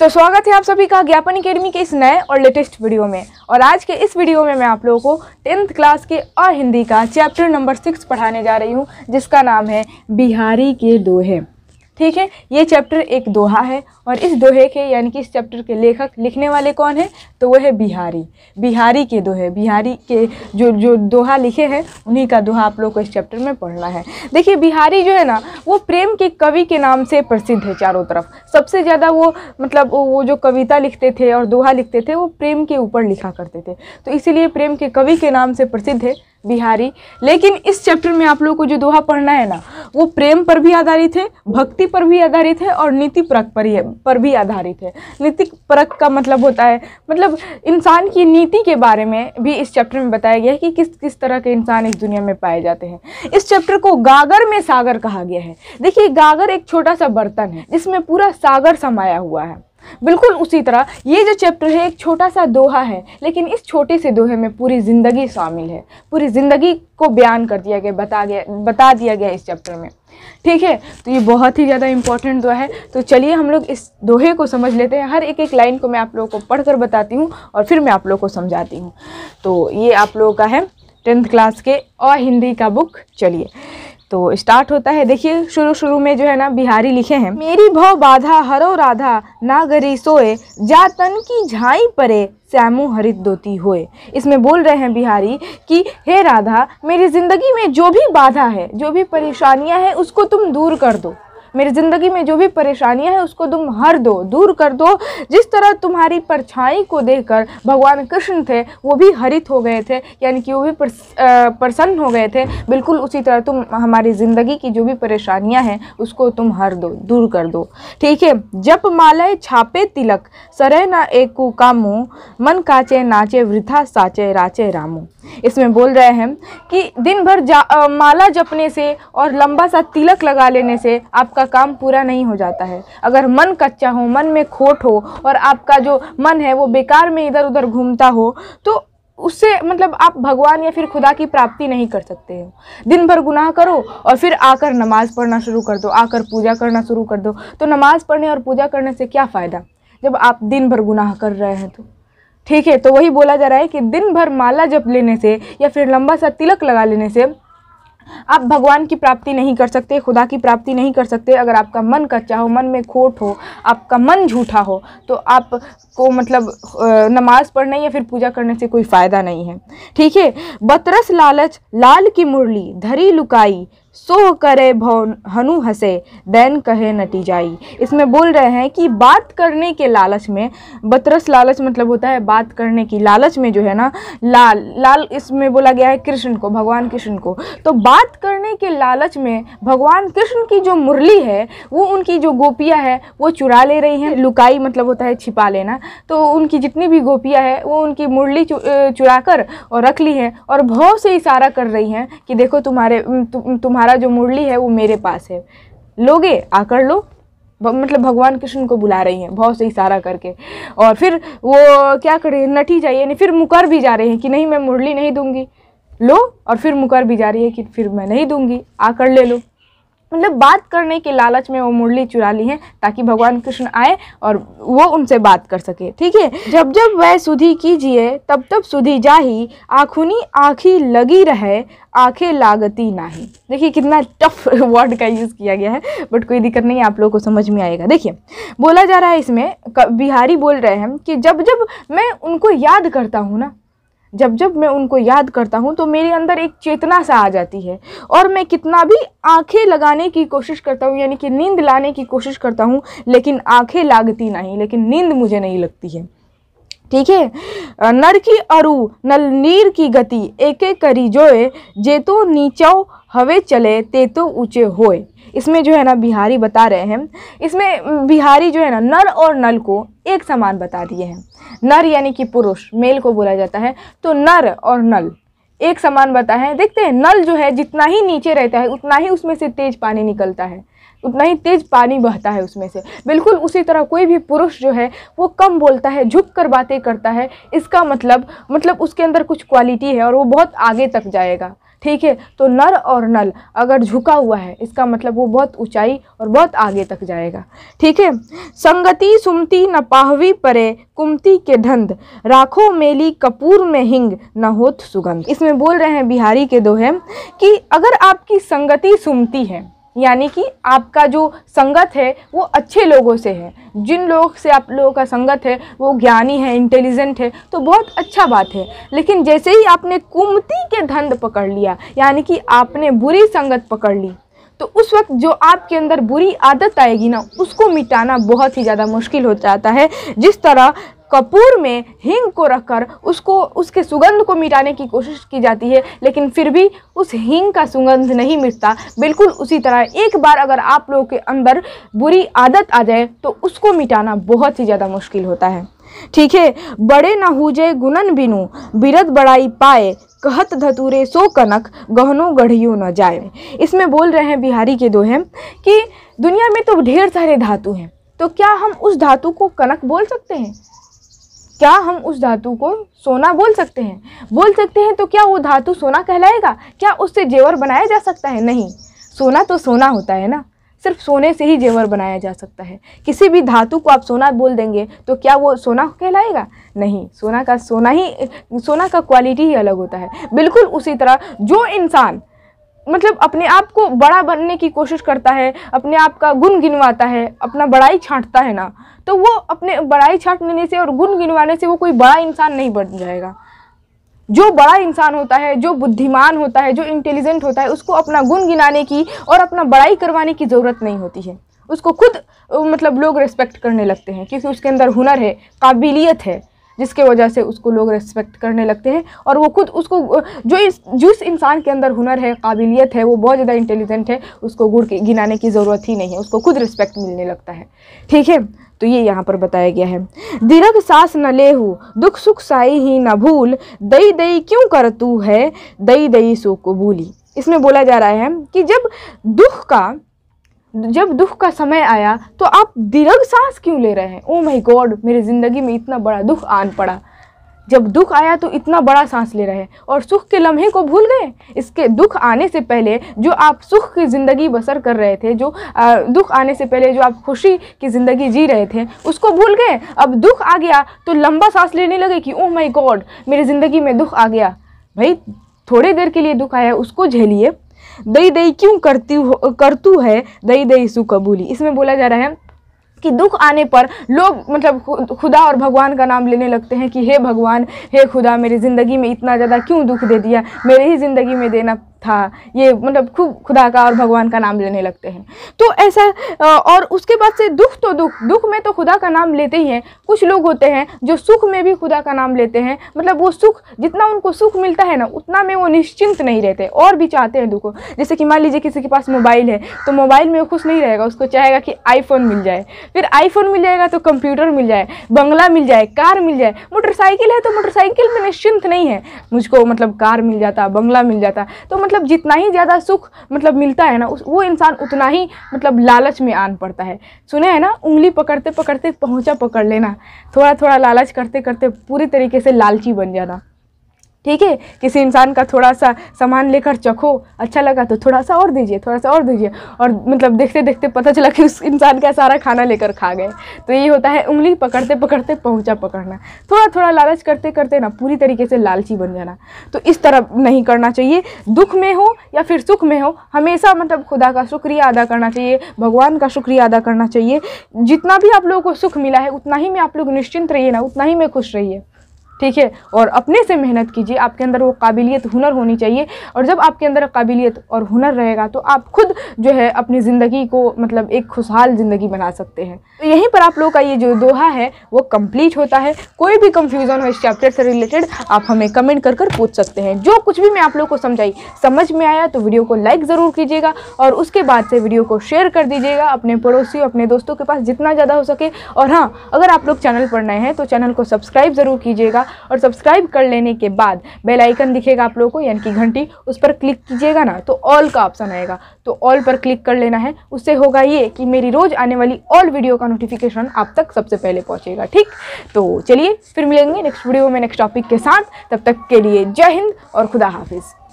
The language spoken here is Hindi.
तो स्वागत है आप सभी का ज्ञापन अकेडमी के इस नए और लेटेस्ट वीडियो में और आज के इस वीडियो में मैं आप लोगों को टेंथ क्लास के और हिंदी का चैप्टर नंबर सिक्स पढ़ाने जा रही हूँ जिसका नाम है बिहारी के दोहे ठीक है ये चैप्टर एक दोहा है और इस दोहे के यानी कि इस चैप्टर के लेखक लिखने वाले कौन है तो वो है बिहारी बिहारी के दोहे बिहारी के जो जो दोहा लिखे हैं उन्हीं का दोहा आप लोग को इस चैप्टर में पढ़ना है देखिए बिहारी जो है ना वो प्रेम के कवि के नाम से प्रसिद्ध है चारों तरफ सबसे ज़्यादा वो मतलब वो जो कविता लिखते थे और दोहा लिखते थे वो प्रेम के ऊपर लिखा करते थे तो इसीलिए प्रेम के कवि के नाम से प्रसिद्ध है बिहारी लेकिन इस चैप्टर में आप लोग को जो दोहा पढ़ना है ना वो प्रेम पर भी आधारित है भक्ति पर भी आधारित है और नीति परक पर ही पर भी आधारित है नीति परक का मतलब होता है मतलब इंसान की नीति के बारे में भी इस चैप्टर में बताया गया है कि किस किस तरह के इंसान इस दुनिया में पाए जाते हैं इस चैप्टर को गागर में सागर कहा गया है देखिए गागर एक छोटा सा बर्तन है जिसमें पूरा सागर समाया हुआ है बिल्कुल उसी तरह ये जो चैप्टर है एक छोटा सा दोहा है लेकिन इस छोटे से दोहे में पूरी ज़िंदगी शामिल है पूरी ज़िंदगी को बयान कर दिया गया बता गया बता दिया गया इस चैप्टर में ठीक है तो ये बहुत ही ज़्यादा इंपॉर्टेंट दोहा है तो चलिए हम लोग इस दोहे को समझ लेते हैं हर एक एक लाइन को मैं आप लोगों को कर बताती हूँ और फिर मैं आप लोगों को समझाती हूँ तो ये आप लोगों का है टेंथ क्लास के और हिंदी का बुक चलिए तो स्टार्ट होता है देखिए शुरू शुरू में जो है ना बिहारी लिखे हैं मेरी भव बाधा हरो राधा नागरी सोए जा तन की झाई परे श्यामो हरित दोती होए इसमें बोल रहे हैं बिहारी कि हे राधा मेरी ज़िंदगी में जो भी बाधा है जो भी परेशानियां हैं उसको तुम दूर कर दो मेरी ज़िंदगी में जो भी परेशानियां हैं उसको तुम हर दो दूर कर दो जिस तरह तुम्हारी परछाई को देख भगवान कृष्ण थे वो भी हरित हो गए थे यानी कि वो भी प्रसन्न हो गए थे बिल्कुल उसी तरह तुम हमारी ज़िंदगी की जो भी परेशानियाँ हैं उसको तुम हर दो दूर कर दो ठीक है जप मालय छापे तिलक सरय ना एक कामो मन काचे नाचे वृथा साचे राचे रामो इसमें बोल रहे हैं कि दिन भर आ, माला जपने से और लंबा सा तिलक लगा लेने से आपका आपका काम पूरा नहीं हो जाता है अगर मन कच्चा हो मन में खोट हो और आपका जो मन है वो बेकार में इधर उधर घूमता हो तो उससे मतलब आप भगवान या फिर खुदा की प्राप्ति नहीं कर सकते हो दिन भर गुनाह करो और फिर आकर नमाज़ पढ़ना शुरू कर दो आकर पूजा करना शुरू कर दो तो नमाज़ पढ़ने और पूजा करने से क्या फ़ायदा जब आप दिन भर गुनाह कर रहे हैं तो ठीक है तो वही बोला जा रहा है कि दिन भर माला जप लेने से या फिर लंबा सा तिलक लगा लेने से आप भगवान की प्राप्ति नहीं कर सकते खुदा की प्राप्ति नहीं कर सकते अगर आपका मन कच्चा हो मन में खोट हो आपका मन झूठा हो तो आपको मतलब नमाज पढ़ने या फिर पूजा करने से कोई फ़ायदा नहीं है ठीक है बतरस लालच लाल की मुरली धरी लुकाई सोह करे भवन हनु हंसे बैन कहे नटी जाई इसमें बोल रहे हैं कि बात करने के लालच में बतरस लालच मतलब होता है बात करने की लालच में जो है ना लाल लाल इसमें बोला गया है कृष्ण को भगवान कृष्ण को तो बात करने के लालच में भगवान कृष्ण की जो मुरली है वो उनकी जो गोपियाँ है वो चुरा ले रही हैं लुकाई मतलब होता है छिपा लेना तो उनकी जितनी भी गोपियाँ है वो उनकी मुरली चु, चुरा कर और रख ली है और भाव से इशारा कर रही हैं कि देखो तुम्हारे तु, तुम्हारे तुम्हारा जो मुरली है वो मेरे पास है लोगे आकर लो मतलब भगवान कृष्ण को बुला रही हैं बहुत से इशारा करके और फिर वो क्या कर नटी जाइए यानी फिर मुकर भी जा रहे हैं कि नहीं मैं मुरली नहीं दूंगी लो और फिर मुकर भी जा रही है कि फिर मैं नहीं दूंगी आकर ले लो मतलब बात करने के लालच में वो मुरली चुरा ली है ताकि भगवान कृष्ण आए और वो उनसे बात कर सके ठीक है जब जब वह सुधी कीजिए तब तब सुधी जाही आखुनी आँखी लगी रहे आँखें लागती नाही देखिए कितना टफ वर्ड का यूज़ किया गया है बट कोई दिक्कत नहीं आप लोगों को समझ में आएगा देखिए बोला जा रहा है इसमें बिहारी बोल रहे हैं कि जब जब मैं उनको याद करता हूँ ना जब जब मैं उनको याद करता हूँ तो मेरे अंदर एक चेतना सा आ जाती है और मैं कितना भी आंखें लगाने की कोशिश करता हूँ यानी कि नींद लाने की कोशिश करता हूँ लेकिन आंखें लागती नहीं लेकिन नींद मुझे नहीं लगती है ठीक है नर की अरु नल नीर की गति एक एक करी जोए जे तो नीचो हवे चले ते तो ऊँचे होए इसमें जो है ना बिहारी बता रहे हैं इसमें बिहारी जो है ना नर और नल को एक समान बता दिए हैं नर यानी कि पुरुष मेल को बोला जाता है तो नर और नल एक समान बता है देखते हैं नल जो है जितना ही नीचे रहता है उतना ही उसमें से तेज पानी निकलता है उतना ही तेज पानी बहता है उसमें से बिल्कुल उसी तरह कोई भी पुरुष जो है वो कम बोलता है झुक कर बातें करता है इसका मतलब मतलब उसके अंदर कुछ क्वालिटी है और वो बहुत आगे तक जाएगा ठीक है तो नर और नल अगर झुका हुआ है इसका मतलब वो बहुत ऊंचाई और बहुत आगे तक जाएगा ठीक है संगति सुमति न पाहवी परे कुमती के धंध राखो मेली कपूर में हिंग न होत सुगंध इसमें बोल रहे हैं बिहारी के दोहे कि अगर आपकी संगति सुमती है यानी कि आपका जो संगत है वो अच्छे लोगों से है जिन लोग से आप लोगों का संगत है वो ज्ञानी है इंटेलिजेंट है तो बहुत अच्छा बात है लेकिन जैसे ही आपने कुमती के धंध पकड़ लिया यानी कि आपने बुरी संगत पकड़ ली तो उस वक्त जो आपके अंदर बुरी आदत आएगी ना उसको मिटाना बहुत ही ज़्यादा मुश्किल हो जाता है जिस तरह कपूर में हींग को रखकर उसको उसके सुगंध को मिटाने की कोशिश की जाती है लेकिन फिर भी उस हींग का सुगंध नहीं मिटता बिल्कुल उसी तरह एक बार अगर आप लोगों के अंदर बुरी आदत आ जाए तो उसको मिटाना बहुत ही ज़्यादा मुश्किल होता है ठीक है बड़े न हुजे गुनन बिनु बिरत बड़ाई पाए कहत धतूरे सो कनक गहनो गढ़ियो न जाए इसमें बोल रहे हैं बिहारी के दोहे कि दुनिया में तो ढेर सारे धातु हैं तो क्या हम उस धातु को कनक बोल सकते हैं क्या हम उस धातु को सोना बोल सकते हैं बोल सकते हैं तो क्या वो धातु सोना कहलाएगा क्या उससे जेवर बनाया जा सकता है नहीं सोना तो सोना होता है ना सिर्फ सोने से ही जेवर बनाया जा सकता है किसी भी धातु को आप सोना बोल देंगे तो क्या वो सोना कहलाएगा नहीं सोना का सोना ही सोना का क्वालिटी ही अलग होता है बिल्कुल उसी तरह जो इंसान मतलब अपने आप को बड़ा बनने की कोशिश करता है अपने आप का गुण गिनवाता है अपना बड़ाई छांटता है ना तो वो अपने बड़ाई छांटने से और गुण गिनवाने से वो कोई बड़ा इंसान नहीं बन जाएगा जो बड़ा इंसान होता है जो बुद्धिमान होता है जो इंटेलिजेंट होता है उसको अपना गुण गिनाने की और अपना बड़ाई करवाने की ज़रूरत नहीं होती है उसको खुद मतलब लोग रेस्पेक्ट करने लगते हैं क्योंकि उसके अंदर हुनर है काबिलियत है जिसके वजह से उसको लोग रेस्पेक्ट करने लगते हैं और वो खुद उसको जो इस जिस इंसान के अंदर हुनर है काबिलियत है वो बहुत ज़्यादा इंटेलिजेंट है उसको गुड़ गिनाने की ज़रूरत ही नहीं है उसको खुद रिस्पेक्ट मिलने लगता है ठीक है तो ये यहाँ पर बताया गया है दीर्घ सास न लेहू दुख सुख साई ही न भूल दई दई क्यों कर तू है दई दई सो को भूली इसमें बोला जा रहा है कि जब दुख का जब दुख का समय आया तो आप दीर्घ सांस क्यों ले रहे हैं ओ oh माई गॉड मेरी ज़िंदगी में इतना बड़ा दुख आन पड़ा जब दुख आया तो इतना बड़ा सांस ले रहे और सुख के लम्हे को भूल गए इसके दुख आने से पहले जो आप सुख की ज़िंदगी बसर कर रहे थे जो आ, दुख आने से पहले जो आप खुशी की ज़िंदगी जी रहे थे उसको भूल गए अब दुख आ गया तो लंबा सांस लेने लगे कि ओह माई गॉड मेरी ज़िंदगी में दुख आ गया भाई थोड़े देर के लिए दुख आया उसको झेलिए दई दई क्यों करती हो करतू है दई दई सुकबूली कबूली इसमें बोला जा रहा है कि दुख आने पर लोग मतलब खुदा और भगवान का नाम लेने लगते हैं कि हे भगवान हे खुदा मेरी ज़िंदगी में इतना ज़्यादा क्यों दुख दे दिया मेरी ही ज़िंदगी में देना था ये मतलब खूब खुदा का और भगवान का नाम लेने लगते हैं तो ऐसा और उसके बाद से दुख तो दुख दुख में तो खुदा का नाम लेते ही हैं कुछ लोग होते हैं जो सुख में भी खुदा का नाम लेते हैं मतलब वो सुख जितना उनको सुख मिलता है ना उतना में वो निश्चिंत नहीं रहते और भी चाहते हैं दुखों जैसे कि मान लीजिए किसी के पास मोबाइल है तो मोबाइल में वो खुश नहीं रहेगा उसको चाहेगा कि आईफोन मिल जाए फिर आईफोन मिल जाएगा तो कंप्यूटर मिल जाए बंगला मिल जाए कार मिल जाए मोटरसाइकिल है तो मोटरसाइकिल में निश्चिंत नहीं है मुझको मतलब कार मिल जाता बंगला मिल जाता तो मतलब मतलब जितना ही ज़्यादा सुख मतलब मिलता है ना उस वो इंसान उतना ही मतलब लालच में आन पड़ता है सुने है ना उंगली पकड़ते पकड़ते पहुँचा पकड़ लेना थोड़ा थोड़ा लालच करते करते पूरी तरीके से लालची बन जाना ठीक है किसी इंसान का थोड़ा सा सामान लेकर चखो अच्छा लगा तो थोड़ा सा और दीजिए थोड़ा सा और दीजिए और मतलब देखते देखते पता चला कि उस इंसान का सारा खाना लेकर खा गए तो ये होता है उंगली पकड़ते पकड़ते पहुँचा पकड़ना थोड़ा थोड़ा लालच करते करते ना पूरी तरीके से लालची बन जाना तो इस तरह नहीं करना चाहिए दुख में हो या फिर सुख में हो हमेशा मतलब खुदा का शुक्रिया अदा करना चाहिए भगवान का शुक्रिया अदा करना चाहिए जितना भी आप लोगों को सुख मिला है उतना ही में आप लोग निश्चिंत रहिए ना उतना ही में खुश रहिए ठीक है और अपने से मेहनत कीजिए आपके अंदर वो काबिलियत हुनर होनी चाहिए और जब आपके अंदर काबिलियत और हुनर रहेगा तो आप खुद जो है अपनी ज़िंदगी को मतलब एक खुशहाल ज़िंदगी बना सकते हैं तो यहीं पर आप लोगों का ये जो दोहा है वो कंप्लीट होता है कोई भी कंफ्यूजन हो इस चैप्टर से रिलेटेड आप हमें कमेंट कर कर पूछ सकते हैं जो कुछ भी मैं आप लोग को समझाई समझ में आया तो वीडियो को लाइक ज़रूर कीजिएगा और उसके बाद से वीडियो को शेयर कर दीजिएगा अपने पड़ोसी अपने दोस्तों के पास जितना ज़्यादा हो सके और हाँ अगर आप लोग चैनल पर नए हैं तो चैनल को सब्सक्राइब ज़रूर कीजिएगा होगा और सब्सक्राइब कर लेने के बाद बेल आइकन दिखेगा आप लोगों को यानी कि घंटी उस पर क्लिक कीजिएगा ना तो ऑल का ऑप्शन आएगा तो ऑल पर क्लिक कर लेना है उससे होगा ये कि मेरी रोज़ आने वाली ऑल वीडियो का नोटिफिकेशन आप तक सबसे पहले पहुँचेगा ठीक तो चलिए फिर मिलेंगे नेक्स्ट वीडियो में नेक्स्ट टॉपिक के साथ तब तक के लिए जय हिंद और खुदा हाफिज़